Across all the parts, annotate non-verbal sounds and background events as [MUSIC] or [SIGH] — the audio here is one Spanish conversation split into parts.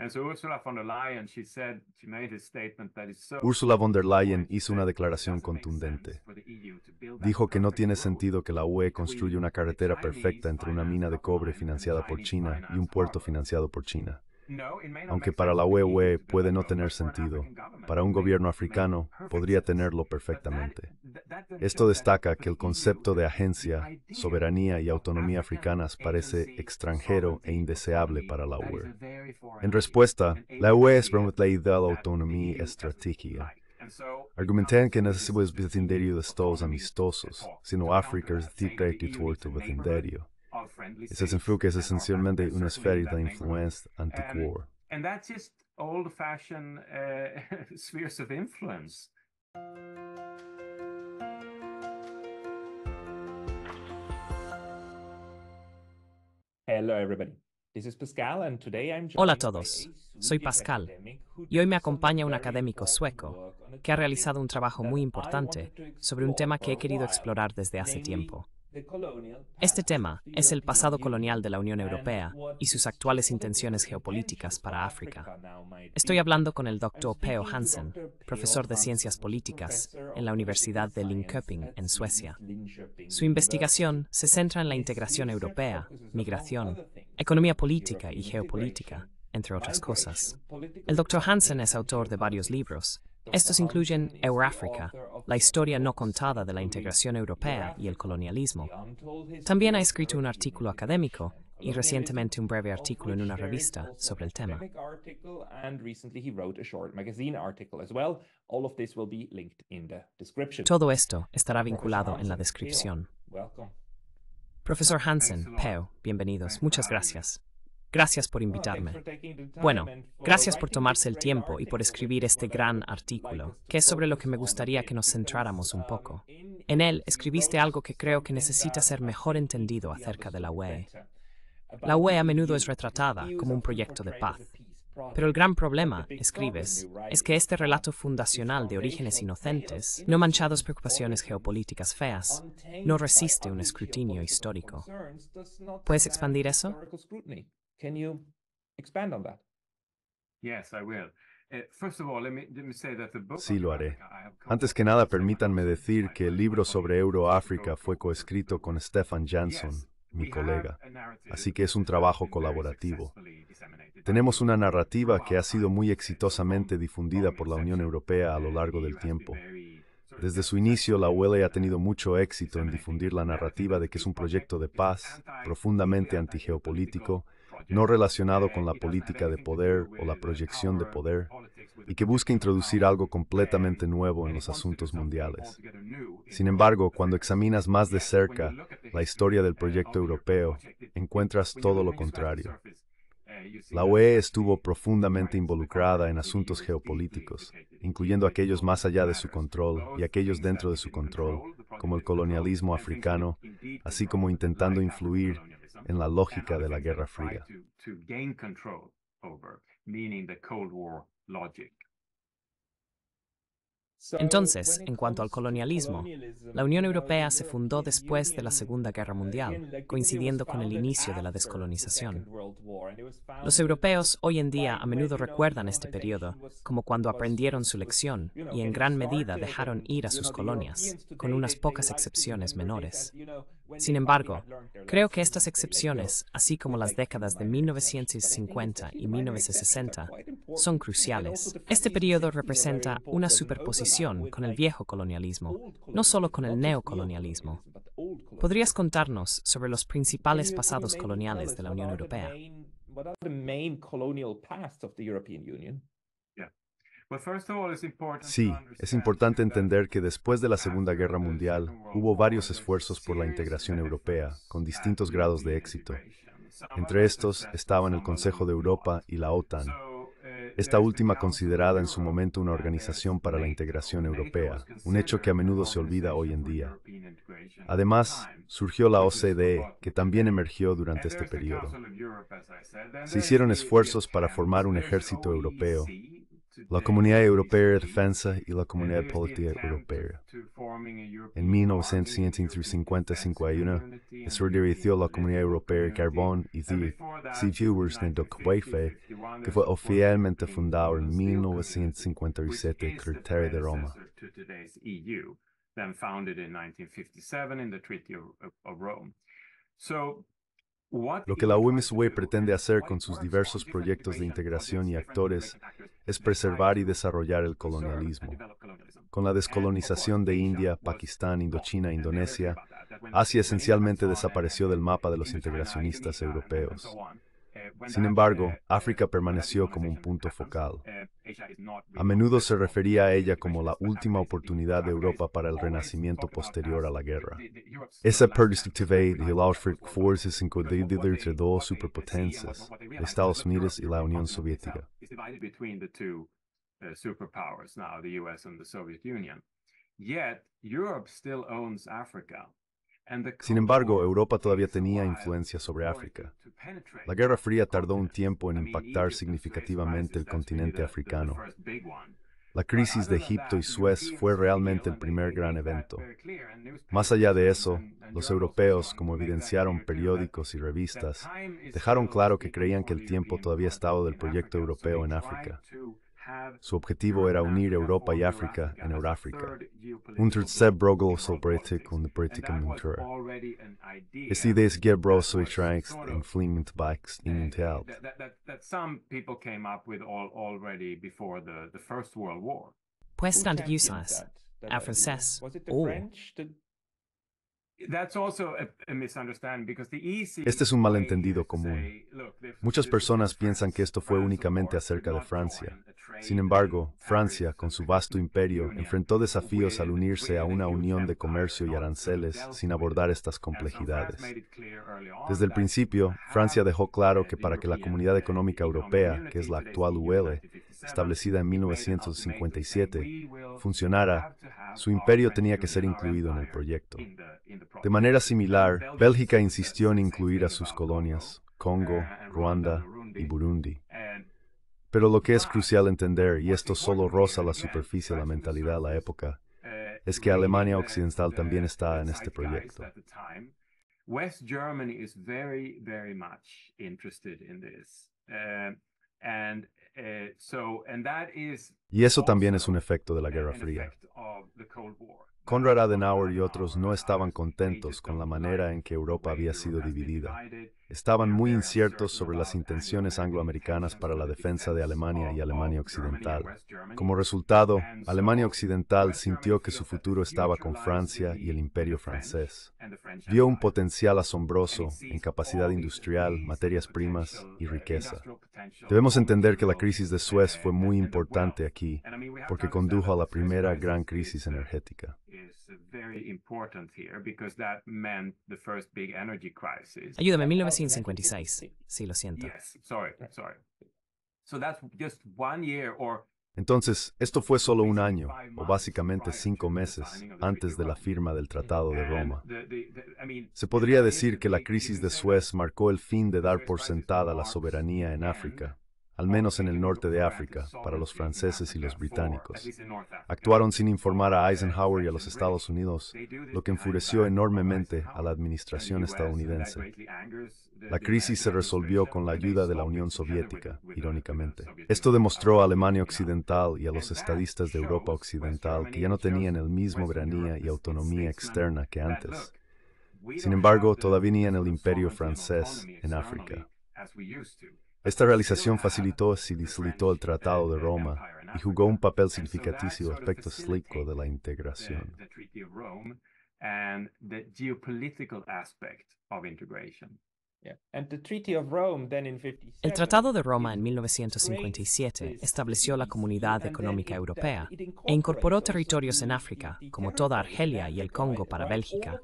Ursula von der Leyen hizo una declaración contundente. E Dijo que no tiene sentido que la UE construya una carretera perfecta entre una mina de cobre financiada por China y un puerto financiado por China. Aunque para la UE puede no tener sentido, para un gobierno africano podría tenerlo perfectamente. Esto destaca que el concepto de agencia, soberanía y autonomía africanas parece extranjero e indeseable para la UE. En respuesta, la UE es la autonomía estratégica Argumentan um, que necesitamos vecindario de estados amistosos, sino África es de tipo vecindario. Esa es esencialmente una esfera de influencia anti uh, [LAUGHS] Hola a todos, soy Pascal y hoy me acompaña un académico sueco que ha realizado un trabajo muy importante sobre un tema que he querido explorar desde hace tiempo, este tema es el pasado colonial de la Unión Europea y sus actuales intenciones geopolíticas para África. Estoy hablando con el Dr. Peo Hansen, profesor de Ciencias Políticas en la Universidad de Linköping, en Suecia. Su investigación se centra en la integración europea, migración, economía política y geopolítica, entre otras cosas. El Dr. Hansen es autor de varios libros, estos incluyen Euráfrica, la historia no contada de la integración europea y el colonialismo. También ha escrito un artículo académico y recientemente un breve artículo en una revista sobre el tema. Todo esto estará vinculado en la descripción. Profesor Hansen, Peo, bienvenidos. Muchas gracias. Gracias por oh, invitarme. Bueno, gracias por tomarse el tiempo y por escribir este gran artículo, que es sobre lo que me gustaría que nos centráramos un um, poco. En él escribiste algo que creo que necesita ser mejor entendido acerca de la UE. La UE a menudo es retratada como un proyecto de paz. Pero el gran problema, escribes, es que este relato fundacional de orígenes inocentes, no manchados preocupaciones geopolíticas feas, no resiste un escrutinio histórico. ¿Puedes expandir eso? Can you expand on Sí, lo haré. Antes que nada, permítanme decir que el libro sobre Euroáfrica fue coescrito con Stefan Jansson, mi colega, así que es un trabajo colaborativo. Tenemos una narrativa que ha sido muy exitosamente difundida por la Unión Europea a lo largo del tiempo. Desde su inicio, la UE ha tenido uh, mucho éxito en difundir la narrativa de que es un proyecto de paz, profundamente antigeopolítico, no relacionado con la política de poder o la proyección de poder, y que busca introducir algo completamente nuevo en los asuntos mundiales. Sin embargo, cuando examinas más de cerca la historia del proyecto europeo, encuentras todo lo contrario. La UE estuvo profundamente involucrada en asuntos geopolíticos, incluyendo aquellos más allá de su control y aquellos dentro de su control, como el colonialismo africano, así como intentando influir en la lógica de la Guerra Fría. Entonces, en cuanto al colonialismo, la Unión Europea se fundó después de la Segunda Guerra Mundial, coincidiendo con el inicio de la descolonización. Los europeos hoy en día a menudo recuerdan este periodo como cuando aprendieron su lección y en gran medida dejaron ir a sus colonias, con unas pocas excepciones menores. Sin embargo, creo que estas excepciones, así como las décadas de 1950 y 1960, son cruciales. Este periodo representa una superposición con el viejo colonialismo, no solo con el neocolonialismo. ¿Podrías contarnos sobre los principales pasados coloniales de la Unión Europea? Sí, es importante entender que después de la Segunda Guerra Mundial hubo varios esfuerzos por la integración europea, con distintos grados de éxito. Entre estos estaban el Consejo de Europa y la OTAN, eh, esta última considerada en su momento una organización para la integración europea, un hecho que a menudo se olvida hoy en día. Además, surgió la OCDE, que también emergió durante este periodo. Se hicieron esfuerzos para formar un ejército europeo, la Comunidad Europea de Defensa y la Comunidad Política Europea. En 1950-51, se dirigió la Comunidad Europea de Carbón y de Sitúbers de que fue oficialmente fundada en 1957 en el Tratado de Roma. lo que la UMSW pretende hacer con sus diversos proyectos de integración y actores es preservar y desarrollar el colonialismo. Con la descolonización de India, Pakistán, Indochina, e Indonesia, Asia esencialmente desapareció del mapa de los integracionistas europeos. Eh, Sin eh, embargo, eh, África permaneció como un punto focal. A menudo se refería a ella como la última oportunidad de Europa para el renacimiento posterior a la guerra. Esa perspectiva de las fuerzas se de entre dos superpotencias, Estados Unidos y la Unión Soviética. Uh, Yet, Europe still owns Africa. Sin embargo, Europa todavía tenía influencia sobre África. La Guerra Fría tardó un tiempo en impactar significativamente el continente africano. La crisis de Egipto y Suez fue realmente el primer gran evento. Más allá de eso, los europeos, como evidenciaron periódicos y revistas, dejaron claro que creían que el tiempo todavía estaba del proyecto europeo en África. Su objetivo era unir Europa y África en Euráfrica. Un tercer broglosol politik on de politieke monteur. Es idee gebroso tracks en flimmend bikes in het held. Pues, some people usas, a francés, o? Oh. E este es un malentendido común. Muchas personas piensan que esto fue únicamente acerca de Francia. Sin embargo, Francia, con su vasto imperio, enfrentó desafíos al unirse a una unión de comercio y aranceles sin abordar estas complejidades. Desde el principio, Francia dejó claro que para que la Comunidad Económica Europea, que es la actual UL, e, establecida en 1957, funcionara, su imperio tenía que ser incluido en el proyecto. De manera similar, Bélgica insistió en incluir a sus colonias, Congo, uh, Ruanda y Burundi. Pero lo que es crucial entender, y esto solo roza la superficie de la mentalidad de la época, uh, es que Alemania Occidental también está en este proyecto. West Germany is very, very much interested in this. Uh, eh, y eso también es un efecto de la Guerra Fría. Konrad Adenauer y otros no estaban contentos con la manera en que Europa había sido dividida estaban muy inciertos sobre las intenciones angloamericanas para la defensa de Alemania y Alemania Occidental. Como resultado, Alemania Occidental sintió que su futuro estaba con Francia y el imperio francés. Vio un potencial asombroso en capacidad industrial, materias primas y riqueza. Debemos entender que la crisis de Suez fue muy importante aquí, porque condujo a la primera gran crisis energética. Ayúdame, 1956. Sí, lo siento. entonces, esto fue solo un año, o básicamente cinco meses, antes de la firma del Tratado de Roma. Se podría decir que la crisis de Suez marcó el fin de dar por sentada la soberanía en África al menos en el norte de África, para los franceses y los británicos. Actuaron sin informar a Eisenhower y a los Estados Unidos, lo que enfureció enormemente a la administración estadounidense. La crisis se resolvió con la ayuda de la Unión Soviética, irónicamente. Esto demostró a Alemania Occidental y a los estadistas de Europa Occidental que ya no tenían el mismo granía y autonomía externa que antes. Sin embargo, todavía en el imperio francés en África. Esta realización facilitó y facilitó el Tratado de Roma y jugó un papel significativo aspecto slico de la integración. El Tratado de Roma en 1957 estableció la Comunidad Económica uh, Europea e incorporó territorios en África, como toda Argelia y el Congo para Bélgica.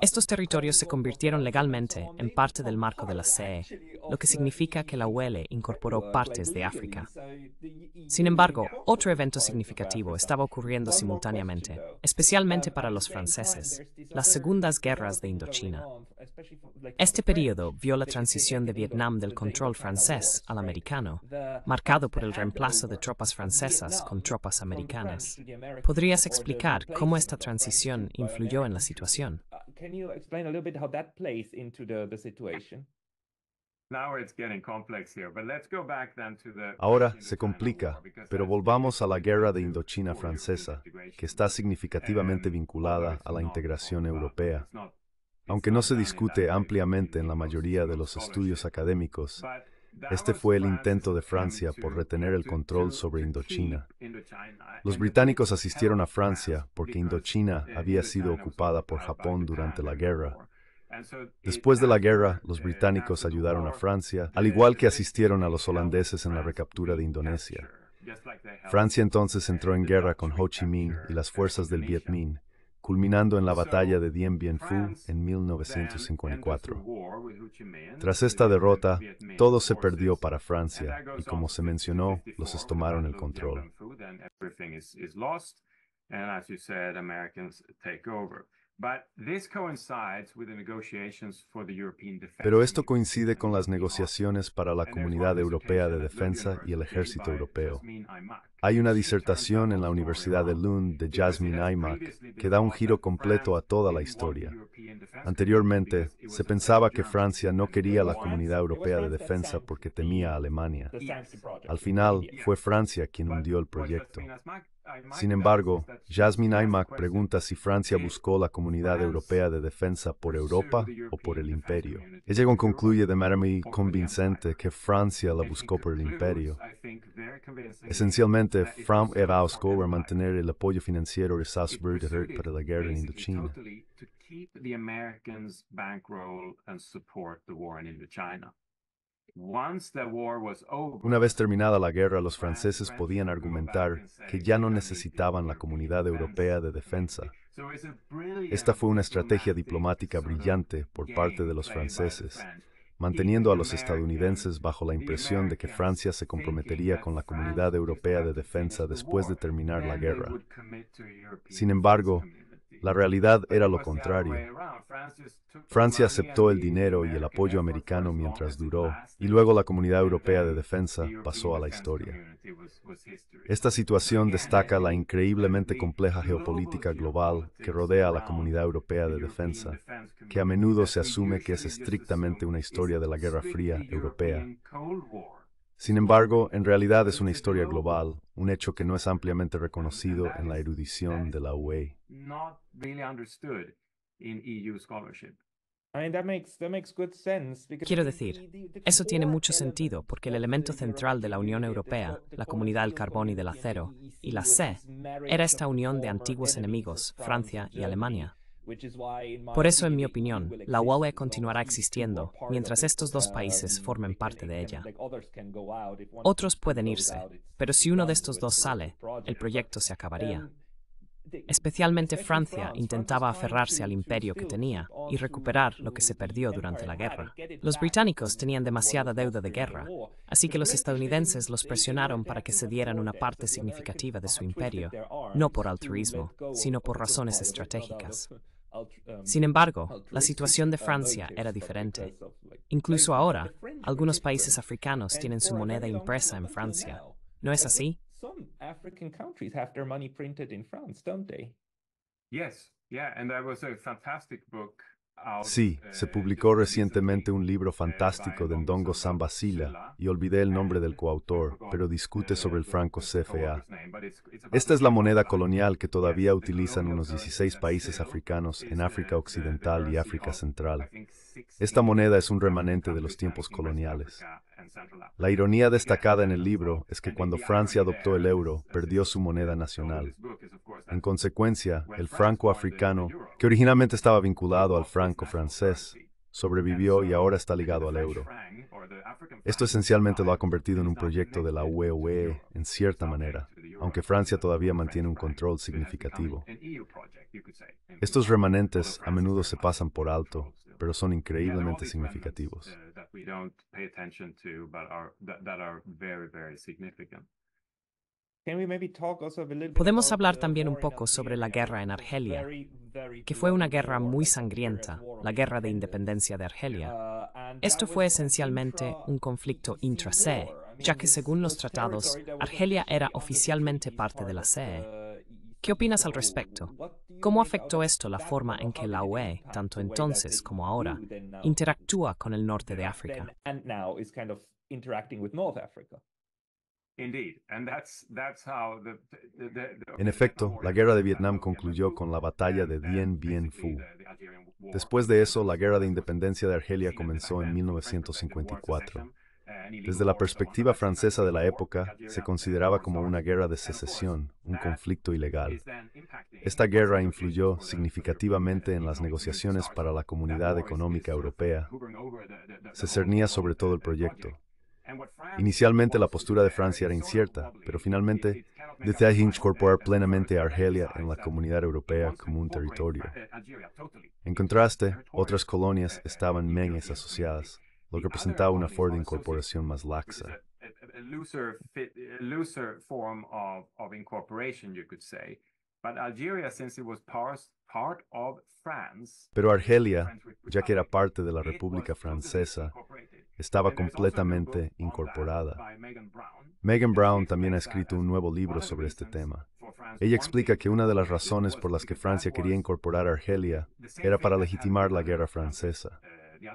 Estos territorios se convirtieron legalmente en parte del marco de la CE, e, lo que significa que la UEL incorporó partes de África. E e Sin embargo, otro evento significativo estaba ocurriendo simultáneamente, uh, especialmente para los franceses, las segundas guerras de Indochina. Este periodo vio la transición de Vietnam del control francés al americano, marcado por el reemplazo de tropas francesas con tropas americanas. ¿Podrías explicar cómo esta transición influyó en la situación? Ahora se complica, pero volvamos a la guerra de Indochina francesa, que está significativamente vinculada a la integración europea. Aunque no se discute ampliamente en la mayoría de los estudios académicos, este fue el intento de Francia por retener el control sobre Indochina. Los británicos asistieron a Francia porque Indochina había sido ocupada por Japón durante la guerra. Después de la guerra, los británicos ayudaron a Francia, al igual que asistieron a los holandeses en la recaptura de Indonesia. Francia entonces entró en guerra con Ho Chi Minh y las fuerzas del Viet Minh, culminando en la batalla de Dien Bien Phu en 1954. Tras esta derrota, todo se perdió para Francia y, como se mencionó, los estomaron el control. Pero esto coincide con las negociaciones para la Comunidad Europea de Defensa y el Ejército Europeo. Hay una disertación en la Universidad de Lund de Jasmine Aymak que da un giro completo a toda la historia. Anteriormente, se pensaba que Francia no quería la Comunidad Europea de Defensa porque temía a Alemania. Al final, fue Francia quien hundió el proyecto. Sin embargo, Jasmine Aymack pregunta si Francia buscó la Comunidad Europea de Defensa por Europa o por el Imperio. Ella concluye de manera muy convincente que Francia la buscó por el Imperio. Esencialmente, Fram era a mantener el apoyo financiero de Salzburg para la guerra en Indochina. Una vez terminada la guerra, los franceses podían argumentar que ya no necesitaban la Comunidad Europea de Defensa. Esta fue una estrategia diplomática brillante por parte de los franceses, manteniendo a los estadounidenses bajo la impresión de que Francia se comprometería con la Comunidad Europea de Defensa después de terminar la guerra. Sin embargo, la realidad era lo contrario. Francia aceptó el dinero y el apoyo americano mientras duró, y luego la Comunidad Europea de Defensa pasó a la historia. Esta situación destaca la increíblemente compleja geopolítica global que rodea a la Comunidad Europea de Defensa, que a menudo se asume que es estrictamente una historia de la Guerra Fría europea, sin embargo, en realidad es una historia global, un hecho que no es ampliamente reconocido en la erudición de la UE. Quiero decir, eso tiene mucho sentido porque el elemento central de la Unión Europea, la comunidad del carbón y del acero, e y la C, era esta unión de antiguos enemigos, Francia y Alemania. Por eso, en mi opinión, la Huawei continuará existiendo mientras estos dos uh, países formen parte de ella. Otros pueden irse, pero si uno de estos dos sale, el proyecto se acabaría. Especialmente Francia intentaba aferrarse al imperio que tenía y recuperar lo que se perdió durante la guerra. Los británicos tenían demasiada deuda de guerra, así que los estadounidenses los presionaron para que se dieran una parte significativa de su imperio, no por altruismo, sino por razones estratégicas. Sin embargo, la situación de Francia era diferente. Incluso ahora, algunos países africanos tienen su moneda impresa en Francia. ¿No es así? Sí, eh, se publicó recientemente un libro fantástico de Ndongo Sambasila, y olvidé el nombre del coautor, pero discute sobre el franco CFA. Esta es la moneda colonial que todavía utilizan unos 16 países africanos en uh, África Occidental y uh, África uh, Central. Esta moneda es un remanente de los tiempos coloniales. La ironía destacada en el libro es que cuando Francia adoptó el euro, perdió su moneda nacional. En consecuencia, el franco africano, que originalmente estaba vinculado al franco francés, sobrevivió y ahora está ligado al euro. Esto esencialmente lo ha convertido en un proyecto de la UE e, en cierta manera, aunque Francia todavía mantiene un control significativo. Estos remanentes a menudo se pasan por alto, pero son increíblemente significativos. Podemos hablar también un poco sobre la guerra en Argelia, que fue una guerra muy sangrienta, la guerra de independencia de Argelia. Uh, Esto fue esencialmente un conflicto intra ya que según los tratados, Argelia era oficialmente parte de la SE. ¿Qué opinas al respecto? ¿Cómo afectó esto la forma en que la UE, tanto entonces como ahora, interactúa con el norte de África? En efecto, la guerra de Vietnam concluyó con la batalla de Dien Bien Phu. Después de eso, la guerra de independencia de Argelia comenzó en 1954. Desde la perspectiva francesa de la época, se consideraba como una guerra de secesión, un conflicto ilegal. Esta guerra influyó significativamente en las negociaciones para la Comunidad Económica Europea. Se cernía sobre todo el proyecto. Inicialmente la postura de Francia era incierta, pero finalmente desea incorporar plenamente a Argelia en la comunidad europea como un territorio. En contraste, otras colonias estaban menos asociadas lo que presentaba una de incorporación más laxa. Pero Argelia, ya que era parte de la República Francesa, estaba completamente incorporada. Megan Brown también ha escrito un nuevo libro sobre este tema. Ella explica que una de las razones por las que Francia quería incorporar a Argelia era para legitimar la guerra francesa.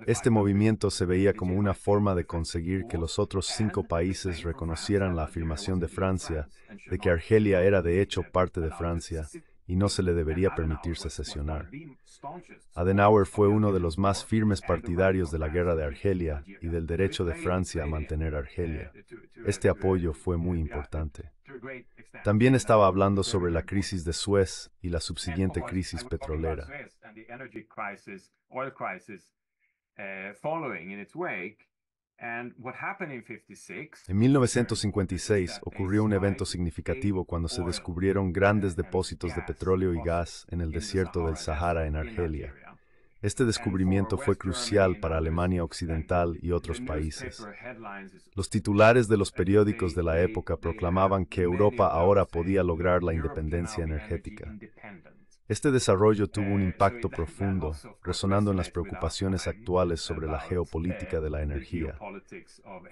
Este movimiento se veía como una forma de conseguir que los otros cinco países reconocieran la afirmación de Francia de que Argelia era de hecho parte de Francia y no se le debería permitir secesionar. Adenauer fue uno de los más firmes partidarios de la guerra de Argelia y del derecho de Francia a mantener Argelia. Este apoyo fue muy importante. También estaba hablando sobre la crisis de Suez y la subsiguiente crisis petrolera. Eh, en 1956 ocurrió un evento significativo cuando se descubrieron grandes depósitos de petróleo y gas en el desierto del Sahara en Argelia. Este descubrimiento fue crucial para Alemania Occidental y otros países. Los titulares de los periódicos de la época proclamaban que Europa ahora podía lograr la independencia energética. Este desarrollo tuvo un eh, impacto profundo, resonando en las preocupaciones actuales sobre la geopolítica de la energía.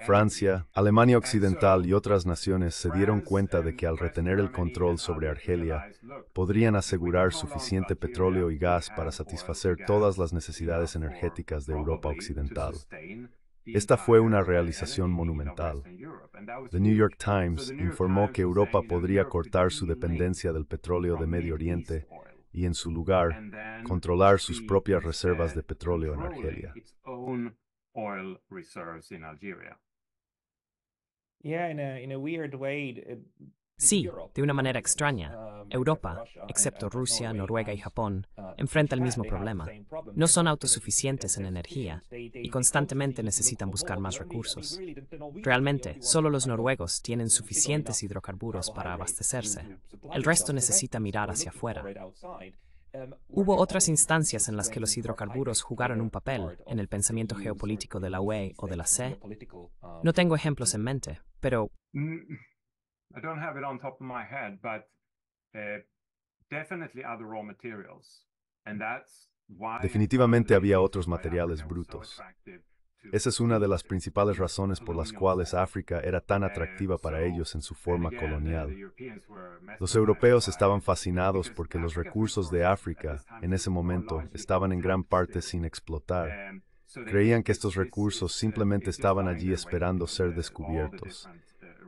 Francia, Alemania Occidental y otras naciones se dieron cuenta de que al retener el control sobre Argelia, podrían asegurar suficiente petróleo y gas para satisfacer todas las necesidades energéticas de Europa Occidental. Esta fue una realización monumental. The New York Times informó que Europa podría cortar su dependencia del petróleo de Medio Oriente y en su lugar controlar sus propias reservas de petróleo en Argelia. Sí, de una manera eh, extraña. Um, Europa, excepto uh, Rusia, Noruega y Japón, uh, enfrenta el mismo problema. No son autosuficientes en energía y constantemente necesitan buscar más recursos. Realmente, solo los noruegos tienen suficientes hidrocarburos para abastecerse. El resto necesita mirar hacia afuera. Um, Hubo otras instancias en las que los hidrocarburos jugaron un papel en el pensamiento geopolítico de la UE o de la C. Um, no tengo ejemplos en mente, pero mm, Definitivamente había otros materiales brutos. Esa es una de las principales razones por las cuales África era tan eh, atractiva para ellos en su forma colonial. Los europeos estaban fascinados porque los recursos de África en ese momento estaban en gran parte sin explotar. Um, Creían que estos recursos simplemente estaban allí esperando ser descubiertos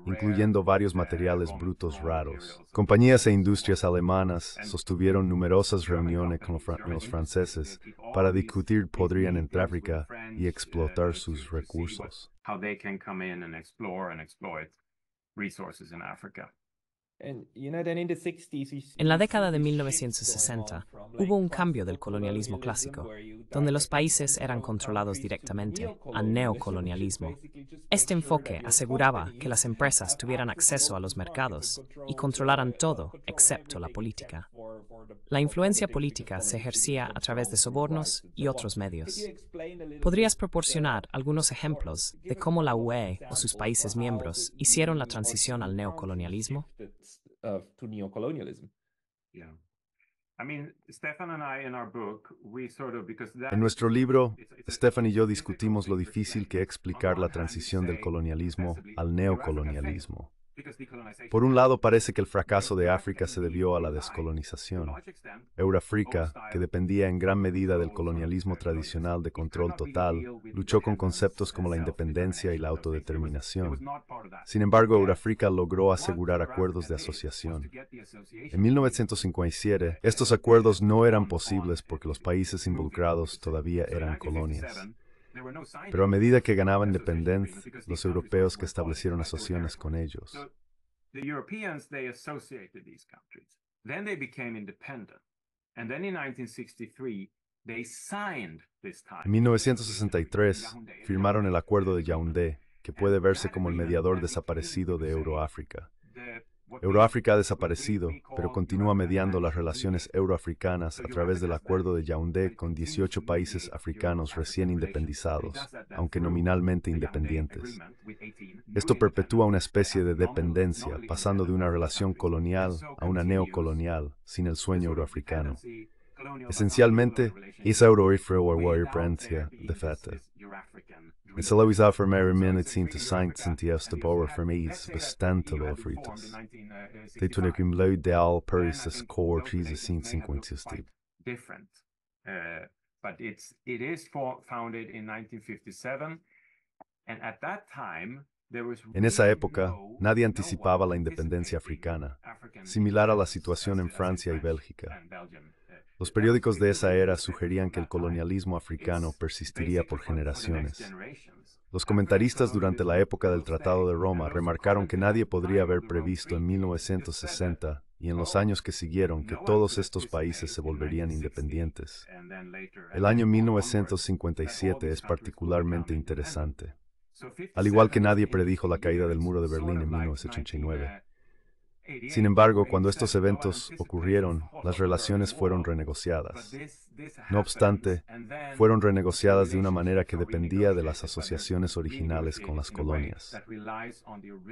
incluyendo varios materiales brutos raros. Compañías e industrias alemanas sostuvieron numerosas reuniones con los franceses para discutir podrían entrar África y explotar sus recursos. En la década de 1960 hubo un cambio del colonialismo clásico, donde los países eran controlados directamente, al neocolonialismo. Este enfoque aseguraba que las empresas tuvieran acceso a los mercados y controlaran todo excepto la política. La influencia política se ejercía a través de sobornos y otros medios. ¿Podrías proporcionar algunos ejemplos de cómo la UE o sus países miembros hicieron la transición al neocolonialismo? En nuestro libro, Stefan y yo discutimos lo difícil que explicar la transición del colonialismo al neocolonialismo. Por un lado, parece que el fracaso de África se debió a la descolonización. Eurafrica, que dependía en gran medida del colonialismo tradicional de control total, luchó con conceptos como la independencia y la autodeterminación. Sin embargo, Eurafrica logró asegurar acuerdos de asociación. En 1957, estos acuerdos no eran posibles porque los países involucrados todavía eran colonias. Pero a medida que ganaban independencia, los europeos que establecieron asociaciones con ellos. En 1963 firmaron el Acuerdo de Yaoundé, que puede verse como el mediador desaparecido de Euroáfrica. Euroáfrica ha desaparecido, pero continúa mediando las relaciones euroafricanas a través del acuerdo de Yaoundé con 18 países africanos recién independizados, aunque nominalmente independientes. Esto perpetúa una especie de dependencia, pasando de una relación colonial a una neocolonial, sin el sueño euroafricano. Esencialmente, esa Euroifra o de It's always há for mé minití a seinintí bora from iad bestenta le fritas. Dé túna gom le deall puris a scór trí a sin cinquantí. Different, uh, but it's it is for, founded in 1957, and at that time En esa época, nadie anticipaba la independencia africana, similar a la situación en Francia y Bélgica. Los periódicos de esa era sugerían que el colonialismo africano persistiría por generaciones. Los comentaristas durante la época del Tratado de Roma remarcaron que nadie podría haber previsto en 1960 y en los años que siguieron que todos estos países se volverían independientes. El año 1957 es particularmente interesante. Al igual que nadie predijo la caída del muro de Berlín en 1989, sin embargo, cuando estos eventos ocurrieron, las relaciones fueron renegociadas. No obstante, fueron renegociadas de una manera que dependía de las asociaciones originales con las colonias.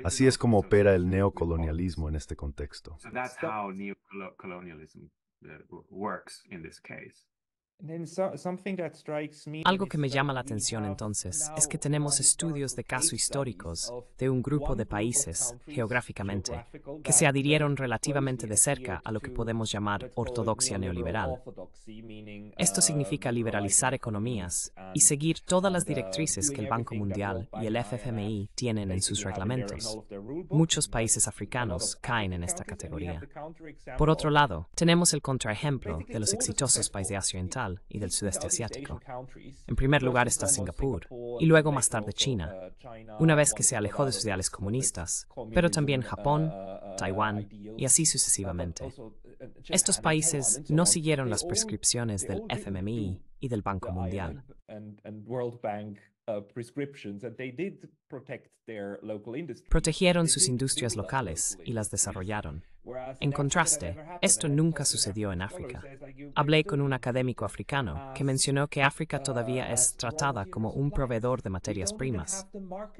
Así es como opera el neocolonialismo en este contexto. Uh, algo que me llama la atención entonces es que tenemos estudios de caso históricos de un grupo de países geográficamente que se adhirieron relativamente de cerca a lo que podemos llamar ortodoxia neoliberal. Esto uh, significa liberalizar economías y seguir todas las uh, directrices que el Banco Mundial y el FFMI tienen en sus reglamentos. Muchos países africanos caen en esta categoría. Por otro lado, tenemos el contraejemplo de los exitosos países de Asia Oriental y del Sudeste Asiático. En primer lugar está Singapur y luego más tarde eh, China, una vez que se alejó de sus ideales comunistas, eh, pero eh, también Japón, Taiwán y así sucesivamente. Estos países no siguieron las prescripciones del FMI y del Banco Mundial. Uh, Protegieron sus industrias locales y las desarrollaron. En contraste, esto nunca sucedió en África. Hablé con un académico africano que mencionó que África uh, todavía es tratada como un proveedor de materias primas.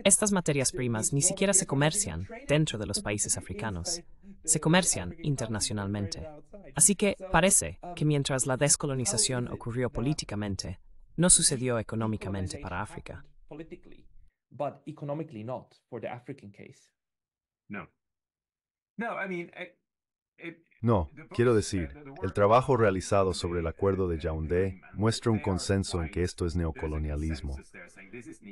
Estas materias primas ni siquiera se comercian dentro de los [LAUGHS] países africanos, se comercian internacionalmente. Así que parece um, que mientras la descolonización ocurrió políticamente, no sucedió económicamente para África. No. No, quiero uh, decir, el trabajo realizado sobre el uh, acuerdo de Yaoundé muestra uh, un consenso en que esto es neocolonialismo.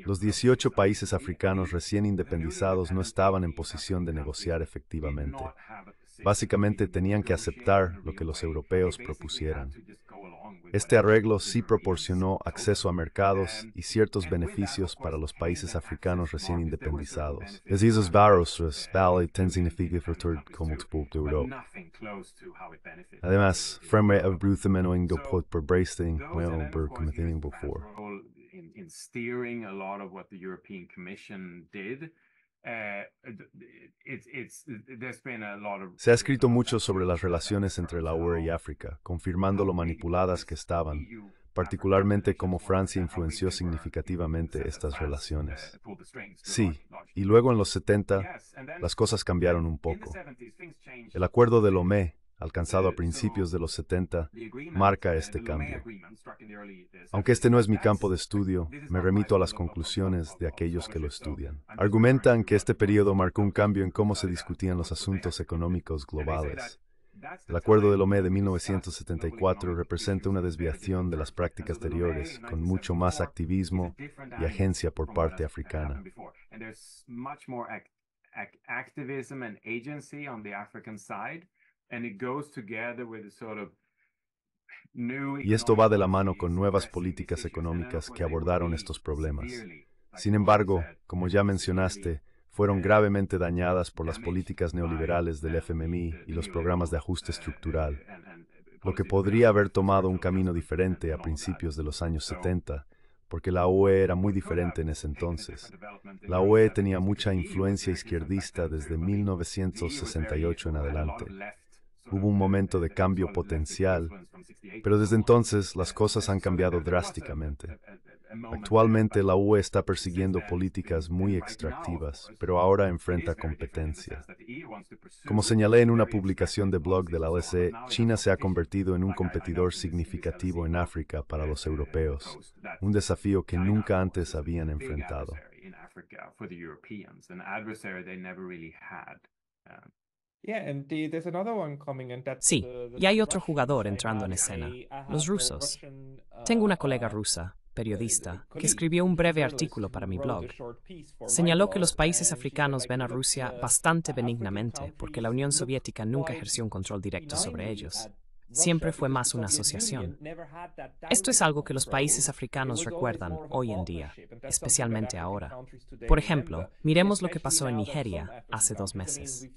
Los 18 países africanos recién independizados no estaban en posición de negociar efectivamente. Básicamente tenían que aceptar lo que los europeos propusieran. Este arreglo sí proporcionó acceso a mercados y ciertos beneficios para los países africanos recién independizados. Es hizo barros valley ten significativos como el pueblo de Europa. Además, fremre abruthamento ingo por por bracing, bueno, por cometiendo before. In steering a lot of what the European Commission did, eh, Se ha escrito mucho sobre las relaciones entre la UE y África, confirmando lo manipuladas que estaban, e particularmente cómo Francia influenció significativamente estas uh, relaciones. Sí, y luego en los 70 las cosas cambiaron un poco. El acuerdo de Lomé, alcanzado a eh, principios de los 70, marca eh, este cambio. Aunque este no es mi campo de estudio, me remito a las conclusiones de aquellos que lo estudian. Argumentan que este periodo marcó un cambio en cómo se discutían los asuntos económicos globales. El Acuerdo de Lomé de 1974 representa una desviación de las prácticas anteriores, con mucho más activismo y agencia por parte africana. Y esto va de la mano con nuevas políticas económicas que abordaron estos problemas. Sin embargo, como ya mencionaste, fueron gravemente dañadas por las políticas neoliberales del FMI y los programas de ajuste estructural, lo que podría haber tomado un camino diferente a principios de los años 70, porque la OE era muy diferente en ese entonces. La OE tenía mucha influencia izquierdista desde 1968 en adelante. Hubo un momento de cambio potencial, pero desde entonces las cosas han cambiado drásticamente. Actualmente la UE está persiguiendo políticas muy extractivas, pero ahora enfrenta competencia. Como señalé en una publicación de blog de la OSCE, China se ha convertido en un competidor significativo en África para los europeos, un desafío que nunca antes habían enfrentado. Sí, y hay otro jugador entrando en escena, los rusos. Tengo una uh, colega uh, rusa, periodista, uh, que escribió un breve artículo para mi blog. Señaló que los países africanos ven a Rusia bastante benignamente porque la Unión Soviética nunca ejerció un control directo sobre ellos siempre fue más una asociación. Esto es algo que los países africanos recuerdan hoy en día, especialmente ahora. Por ejemplo, miremos lo que pasó en Nigeria hace dos meses.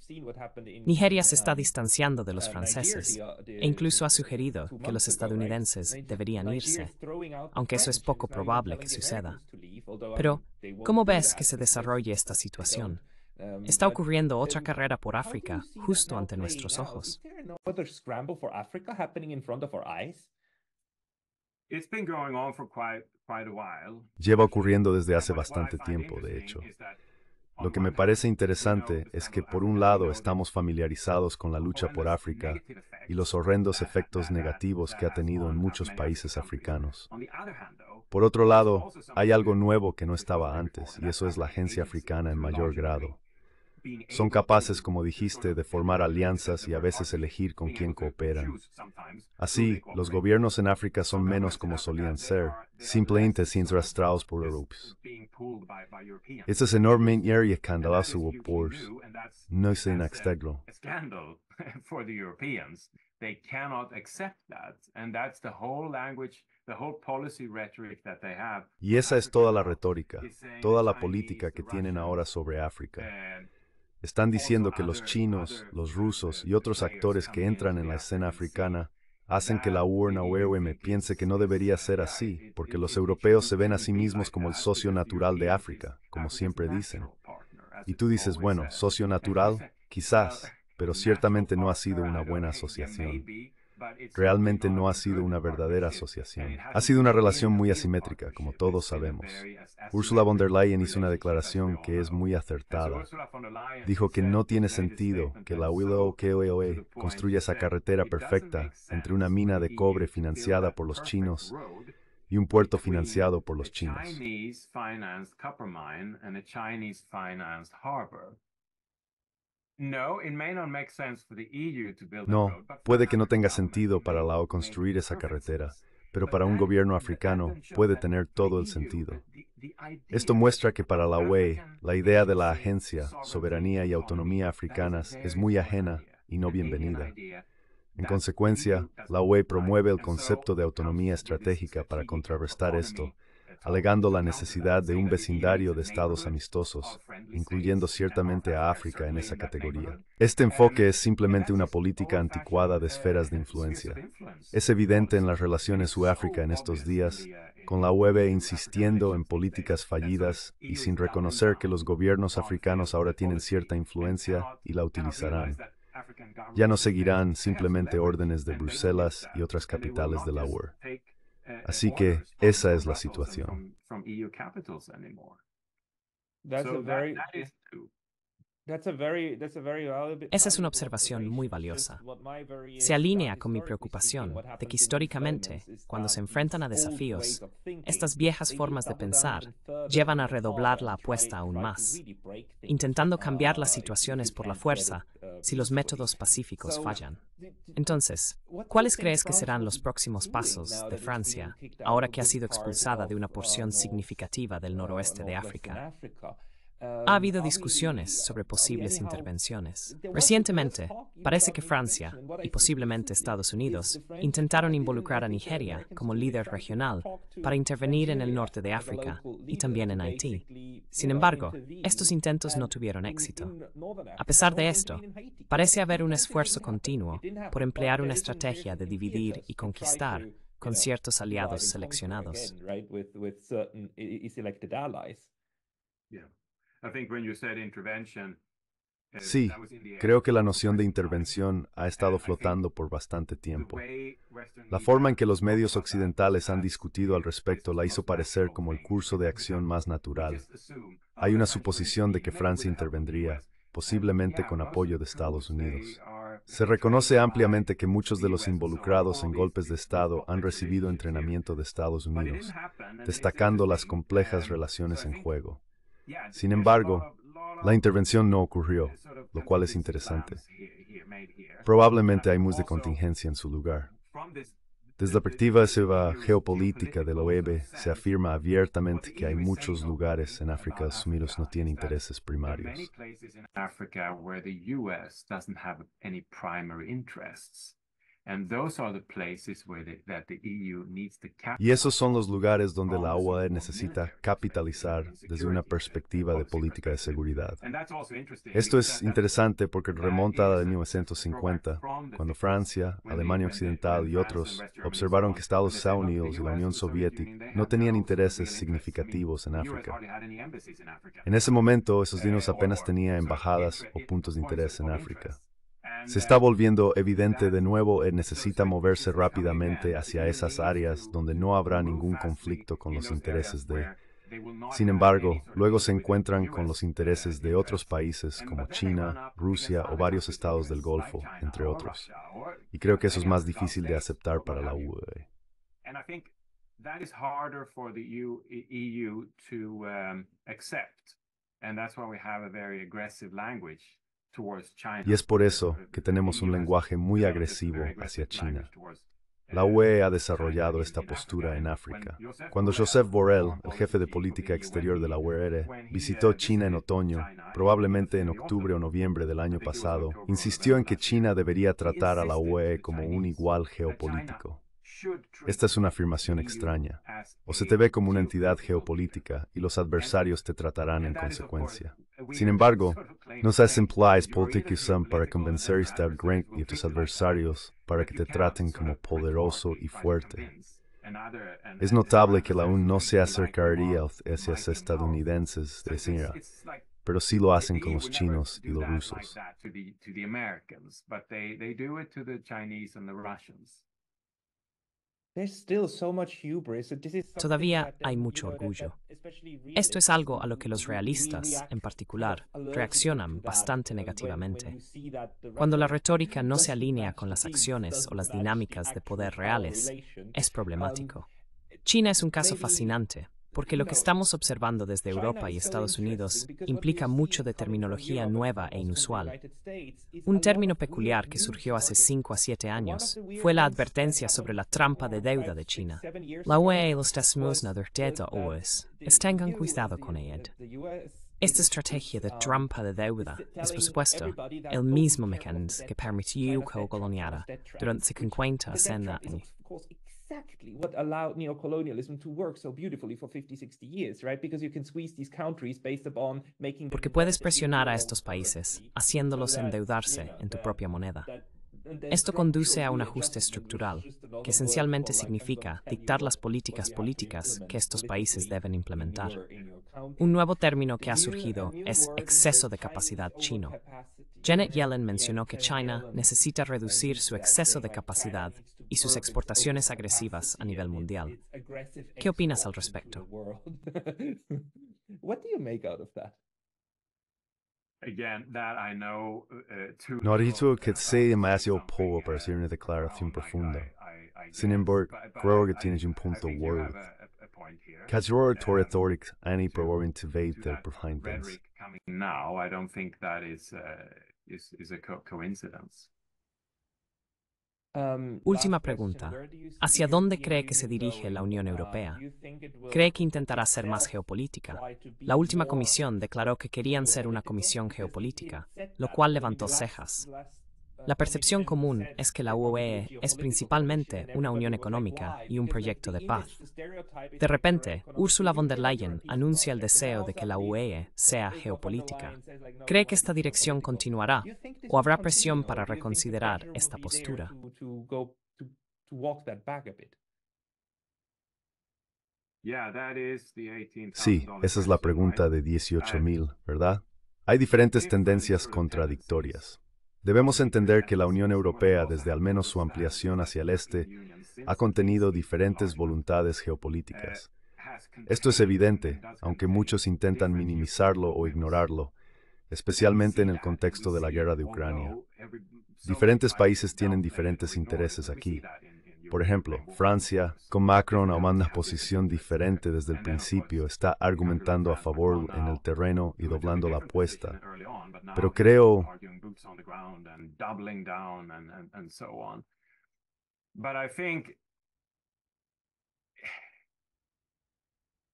Nigeria se está distanciando de los uh, franceses uh, e incluso ha sugerido que los estadounidenses deberían irse, aunque eso es poco probable que suceda. Pero, ¿cómo ves que se desarrolle esta situación? Um, Está ocurriendo otra carrera por África justo ante nuestros ojos. Lleva ocurriendo desde hace bastante tiempo, de hecho. Lo que me parece interesante es que por un lado estamos familiarizados con la lucha por África y los horrendos efectos negativos que ha tenido en muchos países africanos. Por otro lado, hay algo nuevo que no estaba antes y eso es la agencia africana en mayor grado. Son capaces, como dijiste, de formar alianzas y a veces elegir con quién cooperan. Así, los gobiernos en África son menos como solían ser, simplemente sin arrastrados por europeos. Este es enormemente escandaloso por no es un escándalo. They cannot accept that, and that's y esa es toda la retórica, toda la política que tienen ahora sobre África. Están diciendo que los chinos, los rusos y otros actores que entran en la escena africana hacen que la me e piense que no debería ser así, porque los europeos se ven a sí mismos como el socio natural de África, como siempre dicen. Y tú dices, bueno, socio natural, quizás, pero ciertamente no ha sido una buena asociación. Realmente no ha sido una verdadera asociación. Ha sido una relación muy asimétrica, como todos sabemos. Ursula von der Leyen hizo una declaración que es muy acertada. Dijo que no tiene sentido que la Willow KOA e construya esa carretera perfecta entre una mina de cobre financiada por los chinos y un puerto financiado por los chinos. No, puede que no tenga sentido para la O construir esa carretera, pero para un gobierno africano puede tener todo el e sentido. Esto muestra que para la UE, la idea de la agencia, soberanía y autonomía africanas es muy ajena y no bienvenida. En e consecuencia, la UE promueve el concepto de autonomía estratégica para contrarrestar esto alegando la necesidad de un vecindario de estados amistosos, incluyendo ciertamente a África en esa categoría. Este enfoque es simplemente una política anticuada de esferas de influencia. Es evidente en las relaciones Sudáfrica en estos días, con la UE insistiendo en políticas fallidas y sin reconocer que los gobiernos africanos ahora tienen cierta influencia y la utilizarán. Ya no seguirán simplemente órdenes de Bruselas y otras capitales de la UE. Así que esa es la situación. E esa es una observación muy valiosa. Se alinea con mi preocupación de que históricamente, cuando se enfrentan a desafíos, estas viejas formas de pensar llevan a redoblar la apuesta aún más, intentando cambiar las situaciones por la fuerza uh, si los métodos pacíficos fallan. Entonces, ¿cuáles crees que serán los próximos pasos de Francia ahora que ha sido expulsada de una porción uh, significativa del uh, noroeste de África? Ha um, habido discusiones sobre posibles intervenciones. Recientemente, parece que Francia y posiblemente Estados Unidos intentaron involucrar a Nigeria como líder regional para intervenir en el norte de África y también en Haití. Sin embargo, estos intentos no tuvieron éxito. A pesar de esto, parece haber un esfuerzo continuo por emplear una estrategia de dividir y conquistar con ciertos aliados seleccionados. Eh, sí, creo que la noción de intervención ha eh, estado flotando por bastante tiempo. La forma en que los medios occidentales han discutido al respecto la hizo parecer como el curso de acción más natural. Hay una suposición de que Francia intervendría, posiblemente con apoyo de Estados Unidos. Se reconoce ampliamente que muchos de los involucrados en golpes de Estado han recibido entrenamiento de Estados Unidos, destacando las complejas um, relaciones en juego. Sin embargo, la intervención no ocurrió, lo cual es interesante. Probablemente hay mus de contingencia en su lugar. Desde la perspectiva geopolítica de la OEB, se afirma abiertamente que hay muchos lugares en África los no tienen intereses primarios. Y esos son los lugares donde la OAE necesita capitalizar desde una perspectiva de política de seguridad. Esto es interesante porque remonta a 1950, cuando Francia, Alemania Occidental y otros observaron que Estados Unidos y la Unión Soviética no tenían intereses significativos en África. En ese momento, esos dinos apenas tenían embajadas o puntos de interés en África. Se está volviendo evidente de nuevo, y eh, necesita moverse rápidamente hacia esas áreas donde no habrá ningún conflicto con los intereses de... Sin embargo, luego se encuentran con los intereses de otros países como China, Rusia o varios estados del Golfo, entre otros. Y creo que eso es más difícil de aceptar para la UE. E um, And that's why we have a very aggressive language. Y es por eso que tenemos un lenguaje muy agresivo hacia China. Uh, la UE ha desarrollado esta postura en África. Cuando Joseph Borrell, el jefe de política exterior de la UE, e, uh, visitó China en otoño, probablemente en octubre o noviembre del año pasado, insistió en que China debería tratar a la UE e e como un igual geopolítico. Esta es una afirmación extraña. O se te ve como una entidad geopolítica y los adversarios te tratarán en consecuencia. Sin embargo, [LAUGHS] No simple es politicusan para convencer y grant y a tus adversarios para que te traten como poderoso y fuerte. Es notable que la UN no se acercaría hacia los estadounidenses de pero sí lo hacen con los chinos y los rusos. Todavía uh, hay mucho orgullo. Esto es algo a lo que los realistas, en particular, reaccionan bastante uh, negativamente. Cuando la retórica no se alinea con las acciones o las dinámicas de poder reales, es problemático. Um, China es un caso fascinante, porque lo que estamos observando desde Europa y Estados Unidos implica mucho de terminología nueva e inusual. Un término peculiar que surgió hace 5 a 7 años fue la advertencia sobre la trampa de deuda de China. La UE y los desmusnaderteta OES tengan cuidado con ella. Esta estrategia de um, trampa de deuda es, por supuesto, el mismo mecanismo que permitió que coloniara durante 50 años. Porque puedes presionar a estos países haciéndolos endeudarse en tu propia moneda. Esto conduce a un ajuste estructural, que esencialmente significa dictar las políticas políticas que estos países deben implementar. Un nuevo término que ha surgido es exceso de capacidad chino. Janet Yellen mencionó que China necesita reducir su exceso de capacidad y sus exportaciones agresivas a nivel mundial. ¿Qué opinas al respecto? Uh, no Norito que sea demasiado poco para hacer una declaración oh profunda. Sin embargo, creo que tienes un punto worth. Katsuro Toretorix Annie probablemente ve del behind this. Now, I don't think that is, uh, is, is a co coincidence. Um, última pregunta. ¿Hacia dónde cree que se dirige la Unión uh, Europea? ¿Cree que intentará ser más geopolítica? La última comisión declaró que querían ser una comisión geopolítica, lo cual levantó cejas. La percepción común es que la UE es principalmente una unión económica y un proyecto de paz. De repente, Ursula von der Leyen anuncia el deseo de que la UE sea geopolítica. ¿Cree que esta dirección continuará o habrá presión para reconsiderar esta postura? Sí, esa es la pregunta de 18.000, ¿verdad? Hay diferentes tendencias contradictorias. Debemos entender que la Unión Europea, desde al menos su ampliación hacia el este, ha contenido diferentes voluntades geopolíticas. Esto es evidente, aunque muchos intentan minimizarlo o ignorarlo, especialmente en el contexto de la guerra de Ucrania. Diferentes países tienen diferentes intereses aquí, por ejemplo, Francia, con Macron a una posición diferente desde el principio, está argumentando a favor en el terreno y doblando la apuesta. Pero creo...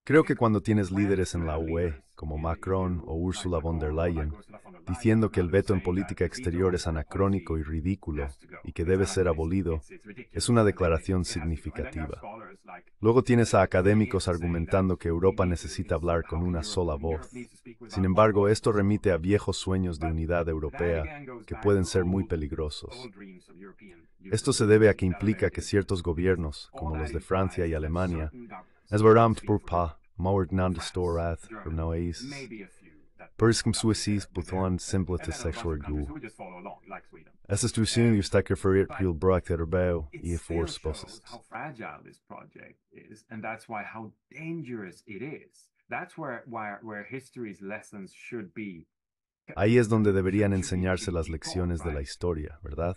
Creo que cuando tienes líderes en la UE como eh, Macron o Ursula von der Leyen, diciendo que el veto en política exterior es anacrónico y ridículo y que debe ser abolido, es una declaración significativa. Luego tienes a académicos argumentando que Europa necesita hablar con una sola voz. Sin embargo, esto remite a viejos sueños de unidad europea que pueden ser muy peligrosos. Esto se debe a que implica que ciertos gobiernos, como los de Francia y Alemania, es pour from maurinando estou orath Noéis. Bergskomswissies Buthland Simblete Sexuergu. Essas du senior stacker for it real bracht at erbau, e four spouses. How fragile this project is, and that's why how dangerous it is. That's where, where, where history's lessons should be Ahí es donde deberían enseñarse las lecciones de la historia, ¿verdad?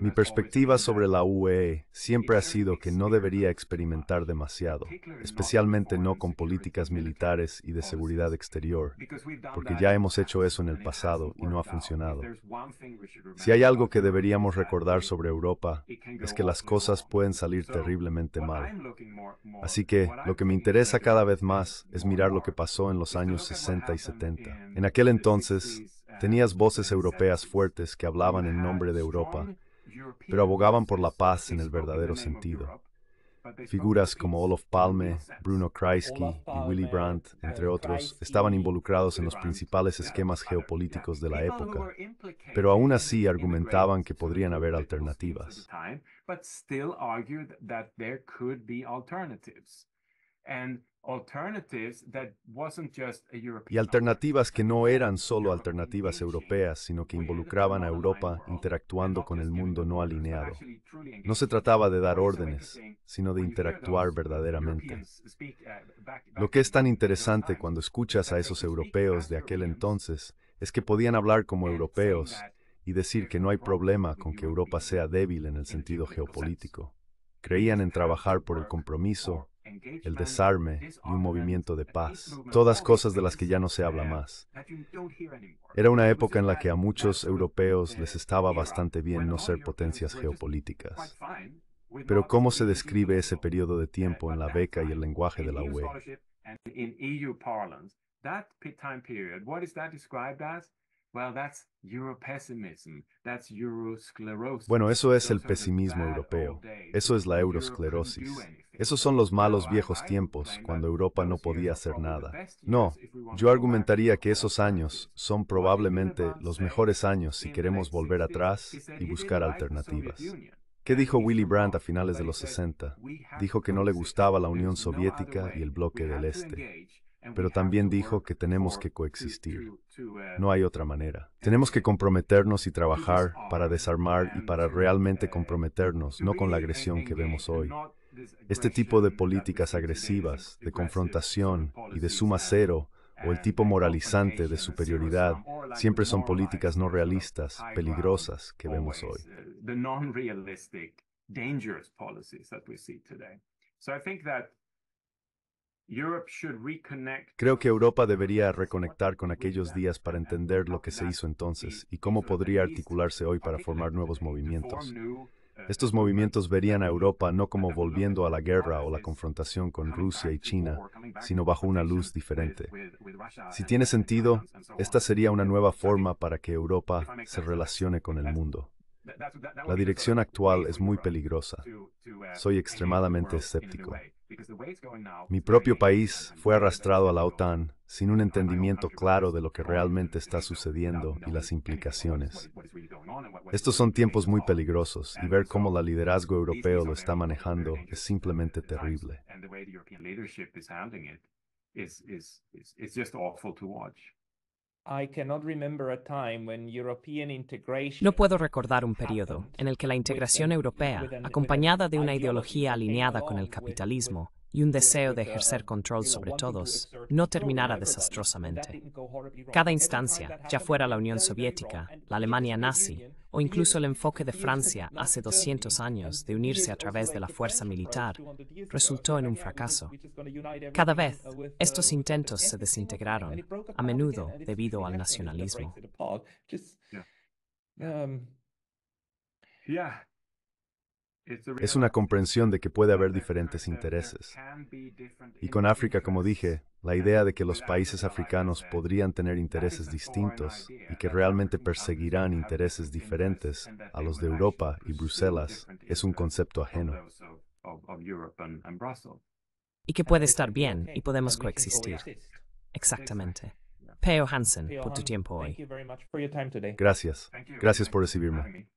Mi perspectiva sobre la UE e siempre ha sido que no debería experimentar demasiado, especialmente no con políticas militares y de seguridad exterior, porque ya hemos hecho eso en el pasado y no ha funcionado. Si hay algo que deberíamos recordar sobre Europa, es que las cosas pueden salir terriblemente mal. Así que lo que me interesa cada vez más es mirar lo que pasó en los años 60 y 70 en aquel entonces, tenías voces europeas fuertes que hablaban en nombre de Europa, pero abogaban por la paz en el verdadero sentido. Figuras como Olof Palme, Bruno Kreisky y Willy Brandt, entre otros, estaban involucrados en los principales esquemas geopolíticos de la época, pero aún así argumentaban que podrían haber alternativas y alternativas que no eran solo alternativas europeas, sino que involucraban a Europa interactuando con el mundo no alineado. No se trataba de dar órdenes, sino de interactuar verdaderamente. Uh, Lo que es tan interesante cuando escuchas a esos europeos de aquel entonces es que podían hablar como europeos y decir que no hay problema con que Europa sea débil en el sentido geopolítico. Creían en trabajar por el compromiso el desarme y un movimiento de paz, todas cosas de las que ya no se habla más. Era una época en la que a muchos europeos les estaba bastante bien no ser potencias geopolíticas. Pero ¿cómo se describe ese periodo de tiempo en la beca y el lenguaje de la UE? Bueno, eso es el pesimismo europeo. Eso es la eurosclerosis. Esos son los malos viejos tiempos, cuando Europa no podía hacer nada. No, yo argumentaría que esos años son probablemente los mejores años si queremos volver atrás y buscar alternativas. ¿Qué dijo Willy Brandt a finales de los 60? Dijo que no le gustaba la Unión Soviética y el bloque del Este pero también dijo que tenemos que coexistir. No hay otra manera. Tenemos que comprometernos y trabajar para desarmar y para realmente comprometernos, no con la agresión que vemos hoy. Este tipo de políticas agresivas, de confrontación y de suma cero, o el tipo moralizante de superioridad, siempre son políticas no realistas, peligrosas, que vemos hoy. Creo que Europa debería reconectar con aquellos días para entender lo que se hizo entonces y cómo podría articularse hoy para formar nuevos movimientos. Uh, Estos movimientos verían a Europa no como volviendo a la guerra o la confrontación con Rusia y China, sino bajo una luz diferente. Si tiene sentido, esta sería una nueva forma para que Europa se relacione con el mundo. La dirección actual es muy peligrosa. Uh, Soy extremadamente escéptico. Mi propio país fue arrastrado a la OTAN sin un entendimiento claro de lo que realmente está sucediendo y las implicaciones. Estos son tiempos muy peligrosos y ver cómo la liderazgo europeo lo está manejando es simplemente terrible. No puedo recordar un periodo en el que la integración europea, acompañada de una ideología alineada con el capitalismo, y un deseo de ejercer control sobre todos no terminara desastrosamente. Cada instancia, ya fuera la Unión Soviética, la Alemania nazi o incluso el enfoque de Francia hace 200 años de unirse a través de la fuerza militar, resultó en un fracaso. Cada vez, estos intentos se desintegraron, a menudo debido al nacionalismo es una comprensión de que puede haber diferentes intereses. Y con África, como dije, la idea de que los países africanos podrían tener intereses distintos y que realmente perseguirán intereses diferentes a los de Europa y Bruselas es un concepto ajeno. Y que puede estar bien y podemos coexistir. Exactamente. Peo Hansen, por tu tiempo hoy. Gracias. Gracias por recibirme.